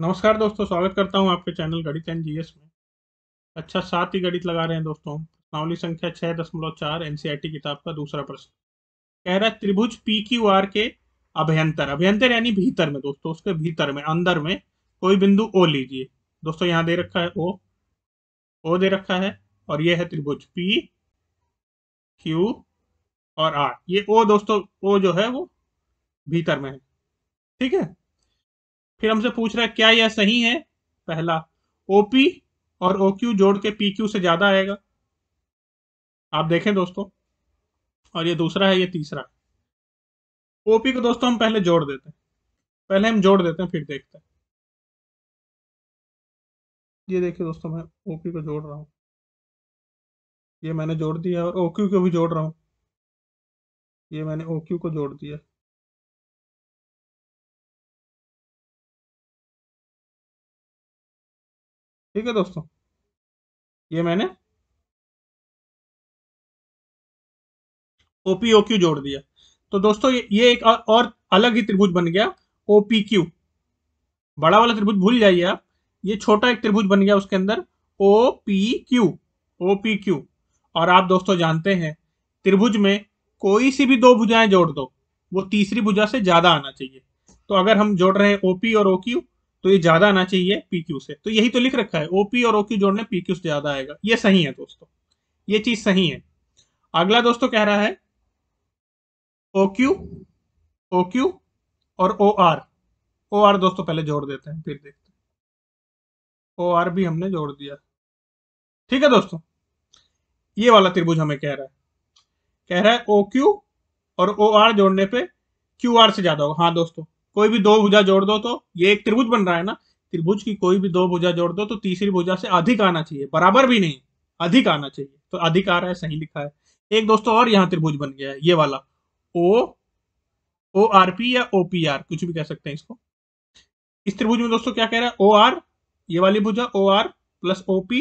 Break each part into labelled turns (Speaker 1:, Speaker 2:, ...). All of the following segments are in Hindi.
Speaker 1: नमस्कार दोस्तों स्वागत करता हूं आपके चैनल गणित एन जी में अच्छा सात ही गणित लगा रहे हैं दोस्तों प्रश्नावली संख्या छः दशमलव चार एन e किताब का दूसरा प्रश्न कह रहा है त्रिभुज पी क्यू आर के अभ्यंतर अभ्यंतर यानी भीतर में दोस्तों उसके भीतर में अंदर में कोई बिंदु ओ लीजिए दोस्तों यहाँ दे रखा है ओ ओ दे रखा है और यह है त्रिभुज पी क्यू और आर ये ओ दोस्तों ओ जो है वो भीतर में है ठीक है फिर हमसे पूछ रहा है क्या यह सही है पहला ओपी और ओक्यू जोड़ के क्यू से ज्यादा आएगा आप देखें दोस्तों और ये दूसरा है ये
Speaker 2: तीसरा ओपी को दोस्तों हम पहले जोड़ देते हैं पहले हम जोड़ देते हैं फिर देखते हैं ये देखिए दोस्तों मैं ओपी को जोड़ रहा हूं ये मैंने जोड़ दिया और ओक्यू को भी जोड़ रहा हूं ये मैंने ओक्यू को जोड़ दिया ठीक है दोस्तों ये मैंने ओपीओ क्यू जोड़ दिया तो दोस्तों ये, एक और अलग ही त्रिभुज बन गया ओपी क्यू
Speaker 1: बड़ा वाला त्रिभुज भूल जाइए आप ये छोटा एक त्रिभुज बन गया उसके अंदर O P Q O P Q और आप दोस्तों जानते हैं त्रिभुज में कोई सी भी दो भुजाएं जोड़ दो वो तीसरी भुजा से ज्यादा आना चाहिए तो अगर हम जोड़ रहे हैं ओपी और ओ क्यू तो ये ज्यादा आना चाहिए पीक्यू से तो यही तो लिख रखा है ओपी और ओक्यू जोड़ने पीक्यू से ज्यादा आएगा ये सही है दोस्तों ये चीज सही है अगला दोस्तों कह रहा है ओक्यू ओक्यू और ओ आर ओ आर दोस्तों पहले जोड़ देते हैं फिर देखते हैं ओ आर भी हमने जोड़ दिया ठीक है दोस्तों ये वाला त्रिभुज हमें कह रहा है कह रहा है ओ क्यू और ओ आर जोड़ने पे क्यू आर से ज्यादा होगा हाँ दोस्तों कोई भी दो भुजा जोड़ दो तो ये एक त्रिभुज बन रहा है ना त्रिभुज की कोई भी दो भुजा जोड़ दो तो तीसरी भुजा से अधिक आना चाहिए बराबर भी नहीं अधिक आना चाहिए तो अधिक आ रहा है सही लिखा है एक दोस्तों और यहाँ त्रिभुज बन गया है ये वाला ओ ओ आर पी या ओ पी आर कुछ भी कह सकते हैं इसको इस त्रिभुज में दोस्तों क्या कह रहा है ओ आर ये वाली भुजा O R plus O P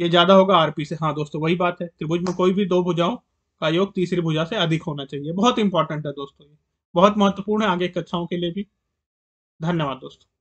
Speaker 1: ये ज्यादा होगा आरपी से हाँ दोस्तों वही बात है त्रिभुज में कोई भी दो भुजाओं का योग तीसरी भुजा से अधिक होना चाहिए
Speaker 2: बहुत इंपॉर्टेंट है दोस्तों ये बहुत महत्वपूर्ण है आगे कक्षाओं के लिए भी धन्यवाद दोस्तों